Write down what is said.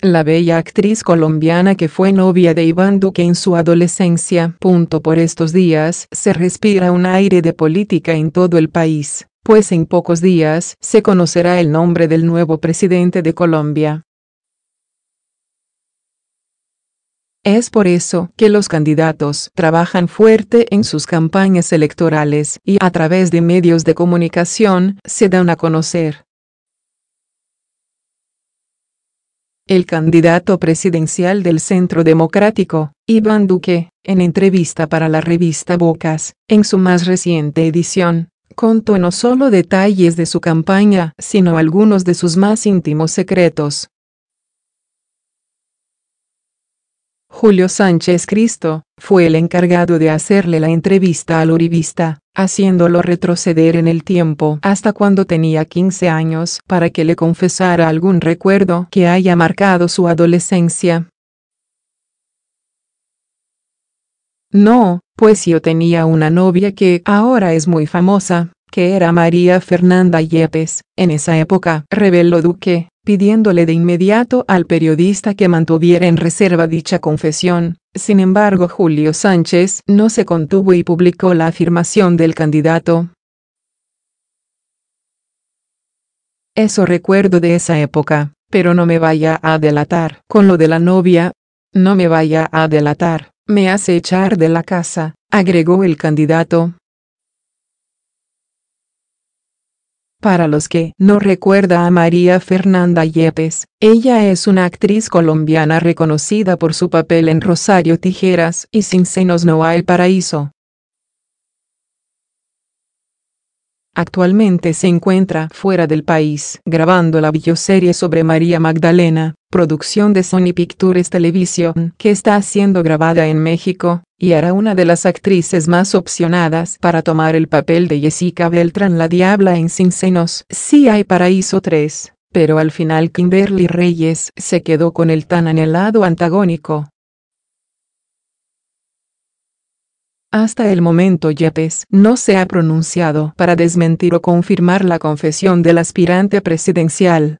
la bella actriz colombiana que fue novia de Iván Duque en su adolescencia. Por estos días se respira un aire de política en todo el país, pues en pocos días se conocerá el nombre del nuevo presidente de Colombia. Es por eso que los candidatos trabajan fuerte en sus campañas electorales y a través de medios de comunicación se dan a conocer. El candidato presidencial del Centro Democrático, Iván Duque, en entrevista para la revista Bocas, en su más reciente edición, contó no solo detalles de su campaña, sino algunos de sus más íntimos secretos. Julio Sánchez Cristo, fue el encargado de hacerle la entrevista al uribista haciéndolo retroceder en el tiempo hasta cuando tenía 15 años para que le confesara algún recuerdo que haya marcado su adolescencia. No, pues yo tenía una novia que ahora es muy famosa, que era María Fernanda Yepes, en esa época, reveló Duque pidiéndole de inmediato al periodista que mantuviera en reserva dicha confesión. Sin embargo, Julio Sánchez no se contuvo y publicó la afirmación del candidato. Eso recuerdo de esa época, pero no me vaya a delatar. Con lo de la novia, no me vaya a delatar, me hace echar de la casa, agregó el candidato. Para los que no recuerda a María Fernanda Yepes, ella es una actriz colombiana reconocida por su papel en Rosario Tijeras y Sin Senos No Hay Paraíso. Actualmente se encuentra fuera del país grabando la bioserie sobre María Magdalena, producción de Sony Pictures Television, que está siendo grabada en México, y hará una de las actrices más opcionadas para tomar el papel de Jessica Beltrán la Diabla en Sin Senos. Sí hay Paraíso 3, pero al final Kimberly Reyes se quedó con el tan anhelado antagónico. Hasta el momento Yepes no se ha pronunciado para desmentir o confirmar la confesión del aspirante presidencial.